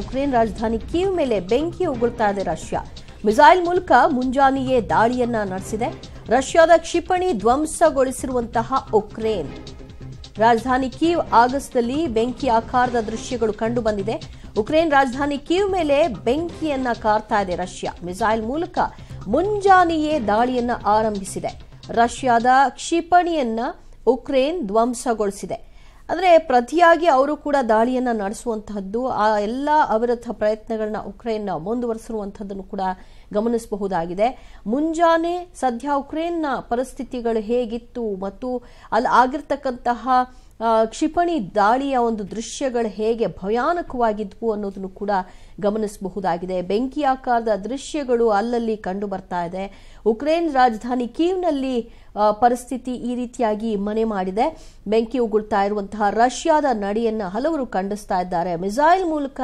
Ukraine ರಾಜಧಾನಿ Kyiv ಮೇಲೆ ಬೆಂಕಿ ಉಗುಳ್ತಾ ಇದೆ ರಷ್ಯಾ ಮಿಸೈಲ್ ಮೂಲಕ ಮುಂಜಾನೆಯೇ ದಾಳಿಯನ್ನ ನಡೆಸಿದೆ ರಷ್ಯಾದ ಕ್ಷಿಪಣಿ ಧ್ವಂಸಗೊಳಿಸಿರುವಂತಹ ಉಕ್ರೇನ್ ರಾಜಧಾನಿ ಕೀವ್ ನಲ್ಲಿ ಬೆಂಕಿ ಆಕಾರದ ದೃಶ್ಯಗಳು ಕಂಡು ಬಂದಿದೆ ಉಕ್ರೇನ್ ರಾಜಧಾನಿ ಕೀವ್ ಮೇಲೆ ಬೆಂಕಿಯನ್ನ ಕಾರ್ತಾ ಇದೆ ರಷ್ಯಾ ಮಿಸೈಲ್ ಮೂಲಕ ಮುಂಜಾನೆಯೇ ದಾಳಿಯನ್ನ ಆರಂಭಿಸಿದೆ ರಷ್ಯಾದ ಕ್ಷಿಪಣಿಯನ್ನ ಉಕ್ರೇನ್ ಧ್ವಂಸಗೊಳಿಸಿದೆ ಅಂದರೆ ಪ್ರತಿಯಾಗಿ ಅವರು ಕೂಡ ದಾಳಿಯನ್ನು ನಡೆಸುವಂತಹದ್ದು ಆ ಎಲ್ಲ ಅವರಥ ಪ್ರಯತ್ನಗಳನ್ನ ಉಕ್ರೇನ್ನ ಮುಂದುವರಿಸಿರುವಂಥದ್ದನ್ನು ಕೂಡ ಗಮನಿಸಬಹುದಾಗಿದೆ ಮುಂಜಾನೆ ಸದ್ಯ ಉಕ್ರೇನ್ನ ಪರಿಸ್ಥಿತಿಗಳು ಹೇಗಿತ್ತು ಮತ್ತು ಅಲ್ಲಿ ಆಗಿರ್ತಕ್ಕಂತಹ ಕ್ಷಿಪಣಿ ದಾಳಿಯ ಒಂದು ದೃಶ್ಯಗಳು ಹೇಗೆ ಭಯಾನಕವಾಗಿದ್ವು ಅನ್ನೋದನ್ನು ಕೂಡ ಗಮನಿಸಬಹುದಾಗಿದೆ ಬೆಂಕಿ ಆಕಾರದ ದೃಶ್ಯಗಳು ಅಲ್ಲಲ್ಲಿ ಕಂಡು ಬರ್ತಾ ಇದೆ ಉಕ್ರೇನ್ ರಾಜಧಾನಿ ಕೀವ್ನಲ್ಲಿ ಪರಿಸ್ಥಿತಿ ಈ ರೀತಿಯಾಗಿ ಮನೆ ಮಾಡಿದೆ ಬೆಂಕಿ ಉಗುಳ್ತಾ ಇರುವಂತಹ ರಷ್ಯಾದ ನಡೆಯನ್ನು ಹಲವರು ಖಂಡಿಸ್ತಾ ಇದ್ದಾರೆ ಮಿಸೈಲ್ ಮೂಲಕ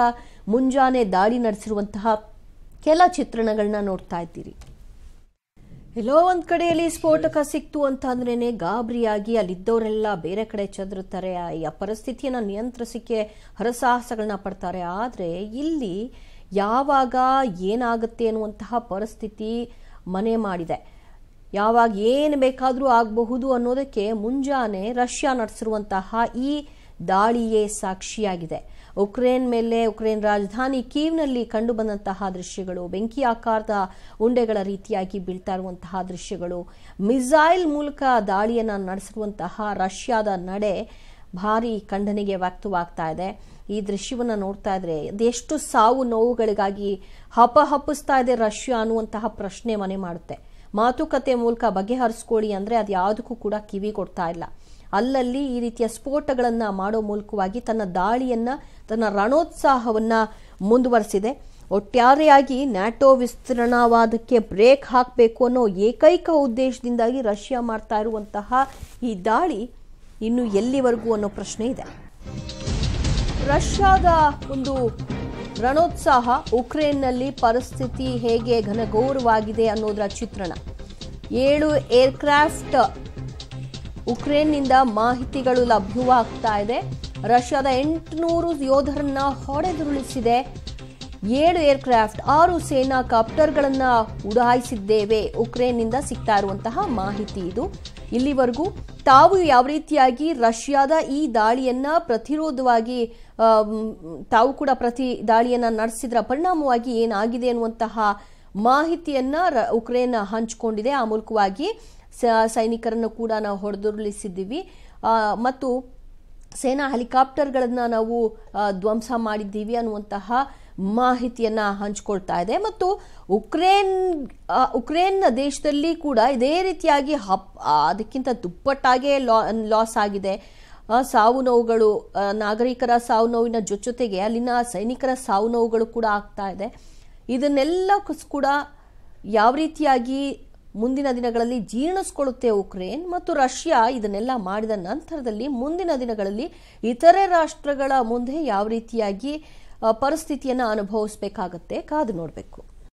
ಮುಂಜಾನೆ ದಾಳಿ ನಡೆಸಿರುವಂತಹ ಕೆಲ ಚಿತ್ರಣಗಳನ್ನ ನೋಡ್ತಾ ಇದ್ದೀರಿ ಎಲ್ಲೋ ಒಂದ್ ಕಡೆಯಲ್ಲಿ ಸ್ಫೋಟಕ ಸಿಕ್ತು ಅಂತ ಅಂದ್ರೇನೆ ಗಾಬರಿಯಾಗಿ ಅಲ್ಲಿದ್ದವರೆಲ್ಲ ಬೇರೆ ಕಡೆ ಚದರುತ್ತಾರೆ ಆ ಪರಿಸ್ಥಿತಿಯನ್ನ ನಿಯಂತ್ರಿಸಕ್ಕೆ ಹರಸಾಹಸಗಳನ್ನ ಪಡ್ತಾರೆ ಆದರೆ ಇಲ್ಲಿ ಯಾವಾಗ ಏನಾಗುತ್ತೆ ಅನ್ನುವಂತಹ ಪರಿಸ್ಥಿತಿ ಮನೆ ಮಾಡಿದೆ ಯಾವಾಗ ಏನು ಬೇಕಾದರೂ ಆಗಬಹುದು ಅನ್ನೋದಕ್ಕೆ ಮುಂಜಾನೆ ರಷ್ಯಾ ನಡೆಸಿರುವಂತಹ ಈ ದಾಳಿಯೇ ಸಾಕ್ಷಿಯಾಗಿದೆ ಉಕ್ರೇನ್ ಮೇಲೆ ಉಕ್ರೇನ್ ರಾಜಧಾನಿ ಕೀವ್ನಲ್ಲಿ ಕಂಡುಬಂದಂತಹ ದೃಶ್ಯಗಳು ಬೆಂಕಿ ಆಕಾರದ ಉಂಡೆಗಳ ರೀತಿಯಾಗಿ ಬೀಳ್ತಾ ಇರುವಂತಹ ದೃಶ್ಯಗಳು ಮಿಸೈಲ್ ಮೂಲಕ ದಾಳಿಯನ್ನು ನಡೆಸಿರುವಂತಹ ರಷ್ಯಾದ ನಡೆ ಭಾರಿ ಖಂಡನೆಗೆ ವ್ಯಕ್ತವಾಗ್ತಾ ಇದೆ ಈ ದೃಶ್ಯವನ್ನು ನೋಡ್ತಾ ಇದ್ರೆ ಎಷ್ಟು ಸಾವು ನೋವುಗಳಿಗಾಗಿ ಹಪ ಹಪ್ಪಿಸ್ತಾ ಇದೆ ರಷ್ಯಾ ಅನ್ನುವಂತಹ ಪ್ರಶ್ನೆ ಮನೆ ಮಾಡುತ್ತೆ ಮಾತುಕತೆ ಮೂಲಕ ಬಗೆಹರಿಸ್ಕೊಳ್ಳಿ ಅಂದರೆ ಅದು ಯಾವುದಕ್ಕೂ ಕೂಡ ಕಿವಿ ಕೊಡ್ತಾ ಇಲ್ಲ ಅಲ್ಲಲ್ಲಿ ಈ ರೀತಿಯ ಸ್ಫೋಟಗಳನ್ನು ಮಾಡೋ ಮೂಲಕವಾಗಿ ತನ್ನ ದಾಳಿಯನ್ನು ತನ್ನ ರಣೋತ್ಸಾಹವನ್ನು ಮುಂದುವರೆಸಿದೆ ಒಟ್ಟಾರೆಯಾಗಿ ನ್ಯಾಟೋ ವಿಸ್ತರಣಾವಾದಕ್ಕೆ ಬ್ರೇಕ್ ಹಾಕಬೇಕು ಅನ್ನೋ ಏಕೈಕ ಉದ್ದೇಶದಿಂದಾಗಿ ರಷ್ಯಾ ಮಾಡ್ತಾ ಇರುವಂತಹ ಈ ದಾಳಿ ಇನ್ನು ಎಲ್ಲಿವರೆಗೂ ಅನ್ನೋ ಪ್ರಶ್ನೆ ಇದೆ ರಷ್ಯಾದ ಒಂದು ರಣೋತ್ಸಾಹ ಉಕ್ರೇನ್ನಲ್ಲಿ ಪರಿಸ್ಥಿತಿ ಹೇಗೆ ಘನಘೋರವಾಗಿದೆ ಅನ್ನೋದರ ಚಿತ್ರಣ ಏಳು ಏರ್ಕ್ರಾಫ್ಟ್ ಉಕ್ರೇನ್ನಿಂದ ಮಾಹಿತಿಗಳು ಲಭ್ಯವಾಗ್ತಾ ಇದೆ ರಷ್ಯಾದ ಎಂಟುನೂರು ಯೋಧರನ್ನ ಹೊಡೆದುರುಳಿಸಿದೆ ಏಳು ಏರ್ಕ್ರಾಫ್ಟ್ ಆರು ಸೇನಾ ಕಾಪ್ಟರ್ಗಳನ್ನು ಉಡಾಯಿಸಿದ್ದೇವೆ ಉಕ್ರೇನ್ನಿಂದ ಸಿಗ್ತಾ ಇರುವಂತಹ ಮಾಹಿತಿ ಇದು ಇಲ್ಲಿವರೆಗೂ ತಾವು ಯಾವ ರೀತಿಯಾಗಿ ರಷ್ಯಾದ ಈ ದಾಳಿಯನ್ನ ಪ್ರತಿರೋಧವಾಗಿ ತಾವು ಕೂಡ ಪ್ರತಿ ದಾಳಿಯನ್ನ ನಡೆಸಿದ್ರ ಪರಿಣಾಮವಾಗಿ ಏನಾಗಿದೆ ಅನ್ನುವಂತಹ ಮಾಹಿತಿಯನ್ನ ಉಕ್ರೇನ್ ಹಂಚಿಕೊಂಡಿದೆ ಆ ಮೂಲಕವಾಗಿ ಸೈನಿಕರನ್ನು ಕೂಡ ನಾವು ಹೊಡೆದುರುಳಿಸಿದ್ದೀವಿ ಮತ್ತು ಸೇನಾ ಹೆಲಿಕಾಪ್ಟರ್ಗಳನ್ನು ನಾವು ಧ್ವಂಸ ಮಾಡಿದ್ದೀವಿ ಅನ್ನುವಂತಹ ಮಾಹಿತಿಯನ್ನು ಹಂಚಿಕೊಳ್ತಾ ಇದೆ ಮತ್ತು ಉಕ್ರೇನ್ ಉಕ್ರೇನ್ನ ದೇಶದಲ್ಲಿ ಕೂಡ ಇದೇ ರೀತಿಯಾಗಿ ಹಪ್ ಅದಕ್ಕಿಂತ ದುಪ್ಪಟ್ಟಾಗೇ ಲಾ ಲಾಸ್ ಆಗಿದೆ ಸಾವು ನೋವುಗಳು ನಾಗರಿಕರ ಸಾವು ನೋವಿನ ಜೊತೆಗೆ ಅಲ್ಲಿನ ಸೈನಿಕರ ಸಾವು ನೋವುಗಳು ಕೂಡ ಆಗ್ತಾ ಇದೆ ಇದನ್ನೆಲ್ಲ ಕೂಡ ಯಾವ ರೀತಿಯಾಗಿ ಮುಂದಿನ ದಿನಗಳಲ್ಲಿ ಜೀರ್ಣಿಸ್ಕೊಳ್ಳುತ್ತೆ ಉಕ್ರೇನ್ ಮತ್ತು ರಷ್ಯಾ ಇದನ್ನೆಲ್ಲ ಮಾಡಿದ ನಂತರದಲ್ಲಿ ಮುಂದಿನ ದಿನಗಳಲ್ಲಿ ಇತರೆ ರಾಷ್ಟ್ರಗಳ ಮುಂದೆ ಯಾವ ರೀತಿಯಾಗಿ ಪರಿಸ್ಥಿತಿಯನ್ನು ಅನುಭವಿಸಬೇಕಾಗತ್ತೆ ಕಾದು ನೋಡಬೇಕು